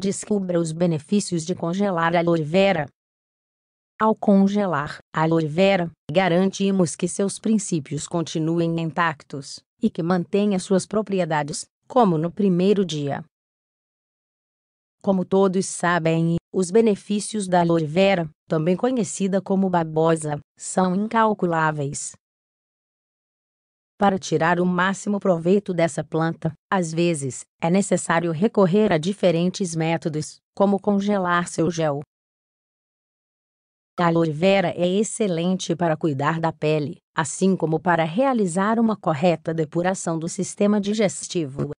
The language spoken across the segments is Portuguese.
Descubra os benefícios de congelar a aloe vera. Ao congelar a aloe vera, garantimos que seus princípios continuem intactos e que mantenha suas propriedades, como no primeiro dia. Como todos sabem, os benefícios da aloe vera, também conhecida como babosa, são incalculáveis para tirar o máximo proveito dessa planta, às vezes, é necessário recorrer a diferentes métodos, como congelar seu gel. A aloe vera é excelente para cuidar da pele, assim como para realizar uma correta depuração do sistema digestivo.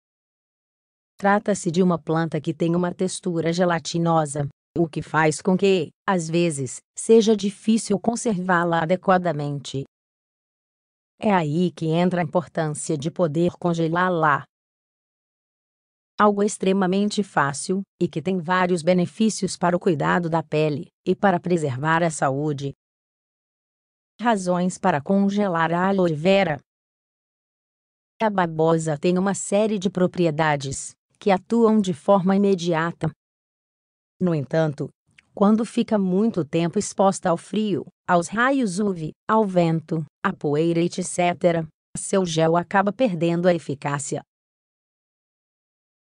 Trata-se de uma planta que tem uma textura gelatinosa, o que faz com que, às vezes, seja difícil conservá-la adequadamente. É aí que entra a importância de poder congelá-la. Algo extremamente fácil, e que tem vários benefícios para o cuidado da pele, e para preservar a saúde. Razões para congelar a aloe vera. A babosa tem uma série de propriedades, que atuam de forma imediata. No entanto, quando fica muito tempo exposta ao frio, aos raios UV, ao vento, à poeira, etc., seu gel acaba perdendo a eficácia.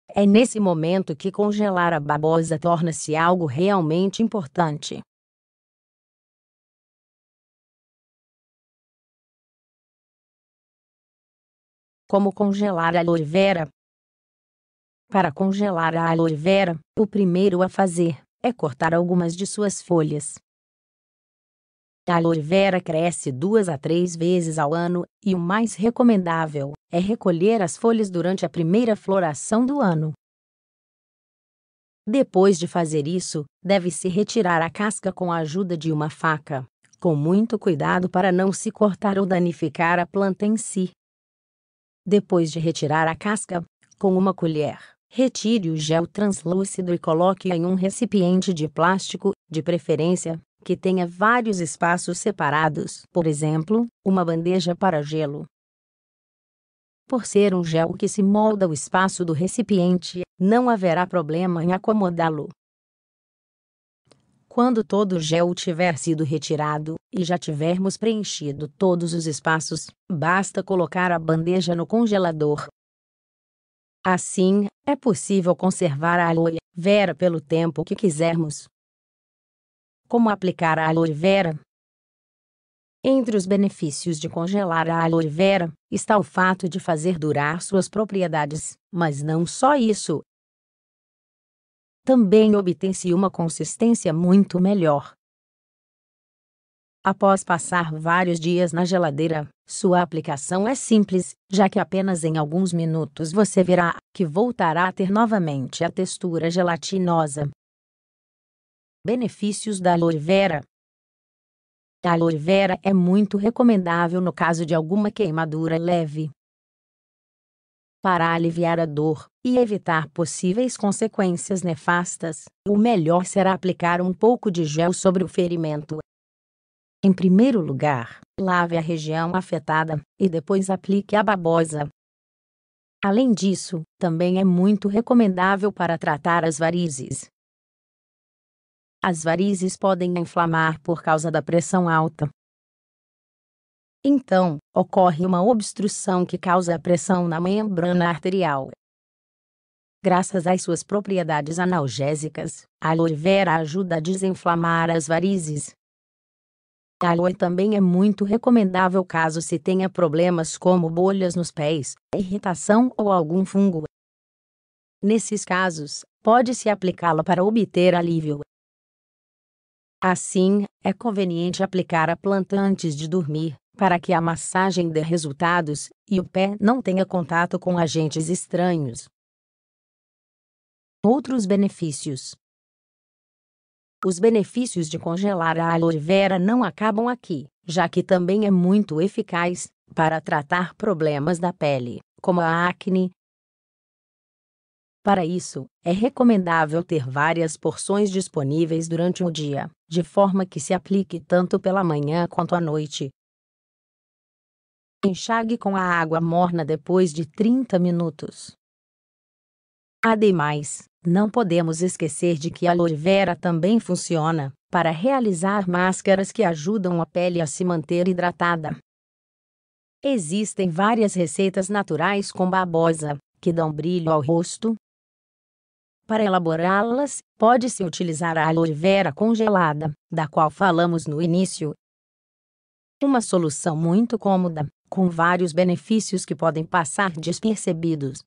É nesse momento que congelar a babosa torna-se algo realmente importante. Como congelar a aloe vera? Para congelar a aloe vera, o primeiro a fazer é cortar algumas de suas folhas. A aloe vera cresce duas a três vezes ao ano, e o mais recomendável é recolher as folhas durante a primeira floração do ano. Depois de fazer isso, deve-se retirar a casca com a ajuda de uma faca, com muito cuidado para não se cortar ou danificar a planta em si. Depois de retirar a casca, com uma colher, Retire o gel translúcido e coloque em um recipiente de plástico, de preferência, que tenha vários espaços separados, por exemplo, uma bandeja para gelo. Por ser um gel que se molda o espaço do recipiente, não haverá problema em acomodá-lo. Quando todo o gel tiver sido retirado e já tivermos preenchido todos os espaços, basta colocar a bandeja no congelador Assim, é possível conservar a aloe vera pelo tempo que quisermos. Como aplicar a aloe vera? Entre os benefícios de congelar a aloe vera está o fato de fazer durar suas propriedades, mas não só isso. Também obtém-se uma consistência muito melhor. Após passar vários dias na geladeira, sua aplicação é simples, já que apenas em alguns minutos você verá que voltará a ter novamente a textura gelatinosa. Benefícios da aloe vera A aloe vera é muito recomendável no caso de alguma queimadura leve para aliviar a dor e evitar possíveis consequências nefastas, o melhor será aplicar um pouco de gel sobre o ferimento. Em primeiro lugar, lave a região afetada e depois aplique a babosa. Além disso, também é muito recomendável para tratar as varizes. As varizes podem inflamar por causa da pressão alta. Então, ocorre uma obstrução que causa pressão na membrana arterial. Graças às suas propriedades analgésicas, a aloe vera ajuda a desinflamar as varizes, Aloe é também é muito recomendável caso se tenha problemas como bolhas nos pés, irritação ou algum fungo. Nesses casos, pode-se aplicá-la para obter alívio. Assim, é conveniente aplicar a planta antes de dormir, para que a massagem dê resultados e o pé não tenha contato com agentes estranhos. Outros benefícios os benefícios de congelar a aloe vera não acabam aqui, já que também é muito eficaz para tratar problemas da pele, como a acne, para isso, é recomendável ter várias porções disponíveis durante o dia, de forma que se aplique tanto pela manhã quanto à noite. Enxague com a água morna depois de 30 minutos. Ademais, não podemos esquecer de que a aloe vera também funciona para realizar máscaras que ajudam a pele a se manter hidratada. Existem várias receitas naturais com babosa que dão brilho ao rosto. Para elaborá-las, pode-se utilizar a aloe vera congelada, da qual falamos no início. Uma solução muito cômoda, com vários benefícios que podem passar despercebidos.